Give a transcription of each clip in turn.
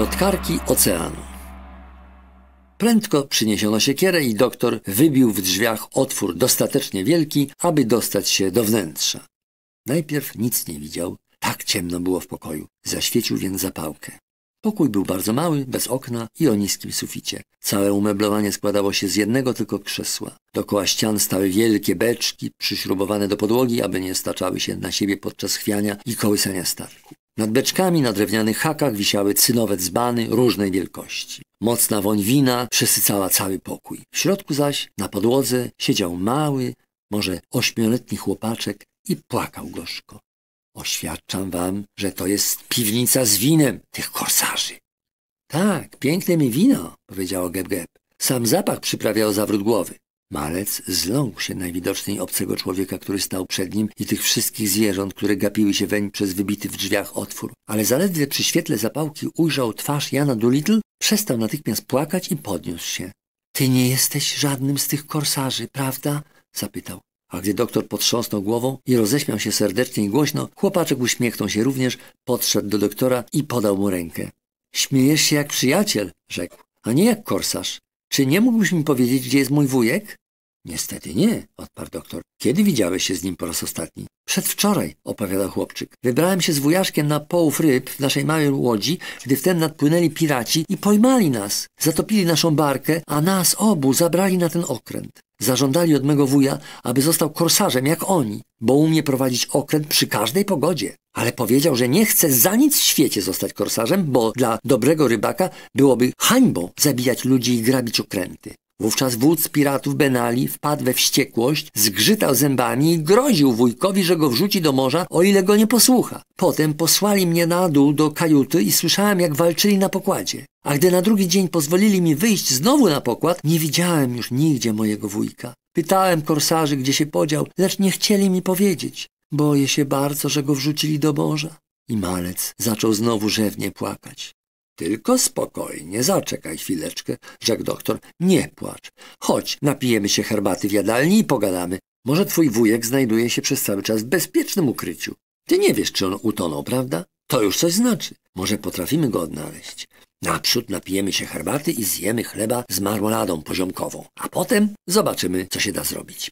plotkarki oceanu. Prędko przyniesiono siekierę i doktor wybił w drzwiach otwór dostatecznie wielki, aby dostać się do wnętrza. Najpierw nic nie widział, tak ciemno było w pokoju, zaświecił więc zapałkę. Pokój był bardzo mały, bez okna i o niskim suficie. Całe umeblowanie składało się z jednego tylko krzesła. Dokoła ścian stały wielkie beczki, przyśrubowane do podłogi, aby nie staczały się na siebie podczas chwiania i kołysania statku. Nad beczkami na drewnianych hakach wisiały cynowe dzbany różnej wielkości. Mocna woń wina przesycała cały pokój. W środku zaś, na podłodze, siedział mały, może ośmioletni chłopaczek i płakał gorzko. Oświadczam wam, że to jest piwnica z winem tych korsarzy. Tak, piękne mi wino, powiedziała Geb Geb. Sam zapach przyprawiał zawrót głowy. Malec zląkł się najwidoczniej obcego człowieka, który stał przed nim i tych wszystkich zwierząt, które gapiły się weń przez wybity w drzwiach otwór. Ale zaledwie przy świetle zapałki ujrzał twarz Jana Doolittle, przestał natychmiast płakać i podniósł się. — Ty nie jesteś żadnym z tych korsarzy, prawda? — zapytał. A gdy doktor potrząsnął głową i roześmiał się serdecznie i głośno, chłopaczek uśmiechnął się również, podszedł do doktora i podał mu rękę. — Śmiejesz się jak przyjaciel — rzekł, — a nie jak korsarz. Czy nie mógłbyś mi powiedzieć, gdzie jest mój wujek? Niestety nie, odparł doktor. Kiedy widziałeś się z nim po raz ostatni? Przedwczoraj, opowiadał chłopczyk. Wybrałem się z wujaszkiem na połów ryb w naszej małej łodzi, gdy wtem nadpłynęli piraci i pojmali nas. Zatopili naszą barkę, a nas obu zabrali na ten okręt. Zażądali od mego wuja, aby został korsarzem jak oni, bo umie prowadzić okręt przy każdej pogodzie. Ale powiedział, że nie chce za nic w świecie zostać korsarzem, bo dla dobrego rybaka byłoby hańbą zabijać ludzi i grabić okręty. Wówczas wódz piratów Benali wpadł we wściekłość, zgrzytał zębami i groził wujkowi, że go wrzuci do morza, o ile go nie posłucha. Potem posłali mnie na dół do kajuty i słyszałem, jak walczyli na pokładzie. A gdy na drugi dzień pozwolili mi wyjść znowu na pokład, nie widziałem już nigdzie mojego wujka. Pytałem korsarzy, gdzie się podział, lecz nie chcieli mi powiedzieć. Boję się bardzo, że go wrzucili do morza. I malec zaczął znowu rzewnie płakać. Tylko spokojnie, zaczekaj chwileczkę, rzekł doktor. Nie płacz. Chodź, napijemy się herbaty w jadalni i pogadamy. Może twój wujek znajduje się przez cały czas w bezpiecznym ukryciu. Ty nie wiesz, czy on utonął, prawda? To już coś znaczy. Może potrafimy go odnaleźć. Naprzód napijemy się herbaty i zjemy chleba z marmoladą poziomkową, a potem zobaczymy, co się da zrobić.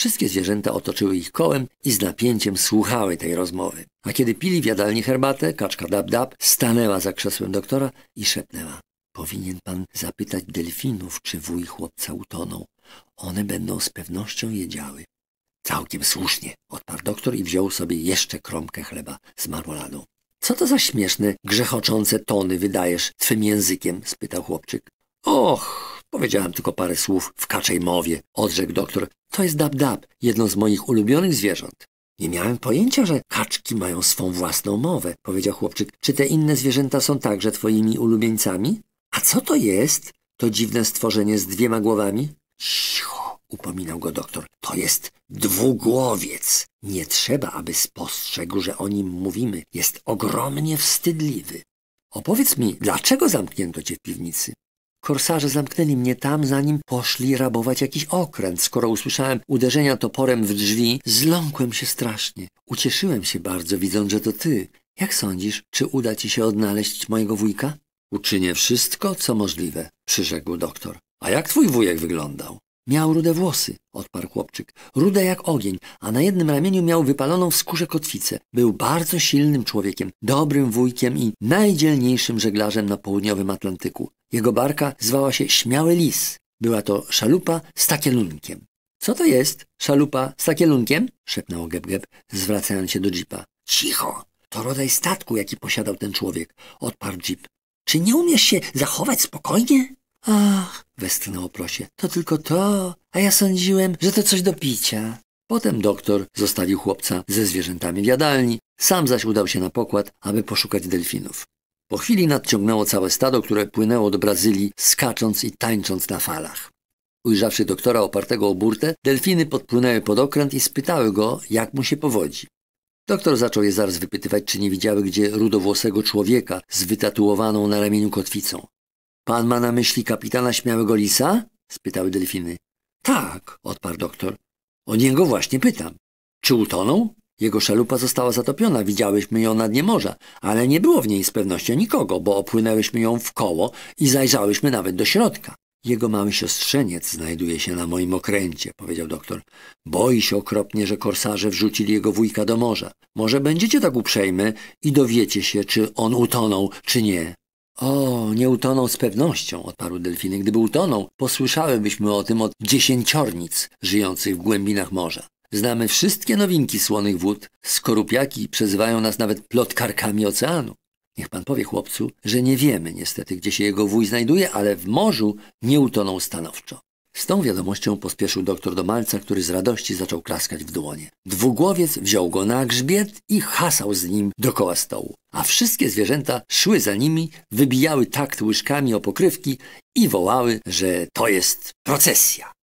Wszystkie zwierzęta otoczyły ich kołem i z napięciem słuchały tej rozmowy. A kiedy pili w jadalni herbatę, kaczka dab-dab stanęła za krzesłem doktora i szepnęła. Powinien pan zapytać delfinów, czy wuj chłopca utonął. One będą z pewnością wiedziały. Całkiem słusznie, odparł doktor i wziął sobie jeszcze kromkę chleba z marmoladą. Co to za śmieszne, grzechoczące tony wydajesz twym językiem? spytał chłopczyk. Och, Powiedziałem tylko parę słów w kaczej mowie. Odrzekł doktor. To jest dab-dab, jedno z moich ulubionych zwierząt. Nie miałem pojęcia, że kaczki mają swą własną mowę, powiedział chłopczyk. Czy te inne zwierzęta są także twoimi ulubieńcami? A co to jest? To dziwne stworzenie z dwiema głowami? Cicho, upominał go doktor. To jest dwugłowiec. Nie trzeba, aby spostrzegł, że o nim mówimy. Jest ogromnie wstydliwy. Opowiedz mi, dlaczego zamknięto cię w piwnicy? Korsarze zamknęli mnie tam, zanim poszli rabować jakiś okręt. Skoro usłyszałem uderzenia toporem w drzwi, zląkłem się strasznie. Ucieszyłem się bardzo, widząc, że to ty. Jak sądzisz, czy uda ci się odnaleźć mojego wujka? Uczynię wszystko, co możliwe, przyrzekł doktor. A jak twój wujek wyglądał? Miał rude włosy, odparł chłopczyk. Rude jak ogień, a na jednym ramieniu miał wypaloną w skórze kotwicę. Był bardzo silnym człowiekiem, dobrym wujkiem i najdzielniejszym żeglarzem na południowym Atlantyku. Jego barka zwała się Śmiały Lis. Była to szalupa z takielunkiem. Co to jest szalupa z takielunkiem? szepnął Gebgeb, zwracając się do jeepa. Cicho! To rodzaj statku, jaki posiadał ten człowiek, odparł jeep. Czy nie umiesz się zachować spokojnie? Ach, westchnął prosie, to tylko to, a ja sądziłem, że to coś do picia. Potem doktor zostawił chłopca ze zwierzętami w jadalni, sam zaś udał się na pokład, aby poszukać delfinów. Po chwili nadciągnęło całe stado, które płynęło do Brazylii, skacząc i tańcząc na falach. Ujrzawszy doktora opartego o burtę, delfiny podpłynęły pod okręt i spytały go, jak mu się powodzi. Doktor zaczął je zaraz wypytywać, czy nie widziały gdzie rudowłosego człowieka z wytatuowaną na ramieniu kotwicą. Pan ma na myśli kapitana Śmiałego Lisa? spytały delfiny. Tak, odparł doktor. O niego właśnie pytam. Czy utonął? Jego szalupa została zatopiona, widziałyśmy ją na dnie morza, ale nie było w niej z pewnością nikogo, bo opłynęłyśmy ją w koło i zajrzałyśmy nawet do środka. Jego mały siostrzeniec znajduje się na moim okręcie, powiedział doktor. Boi się okropnie, że korsarze wrzucili jego wujka do morza. Może będziecie tak uprzejmy i dowiecie się, czy on utonął, czy nie. O, nie utonął z pewnością, odparł delfiny. Gdyby utonął, posłyszałybyśmy o tym od dziesięciornic żyjących w głębinach morza. Znamy wszystkie nowinki słonych wód. Skorupiaki przezywają nas nawet plotkarkami oceanu. Niech pan powie chłopcu, że nie wiemy niestety, gdzie się jego wuj znajduje, ale w morzu nie utonął stanowczo. Z tą wiadomością pospieszył doktor do malca, który z radości zaczął klaskać w dłonie. Dwugłowiec wziął go na grzbiet i hasał z nim dokoła stołu, a wszystkie zwierzęta szły za nimi, wybijały takt łyżkami o pokrywki i wołały, że to jest procesja.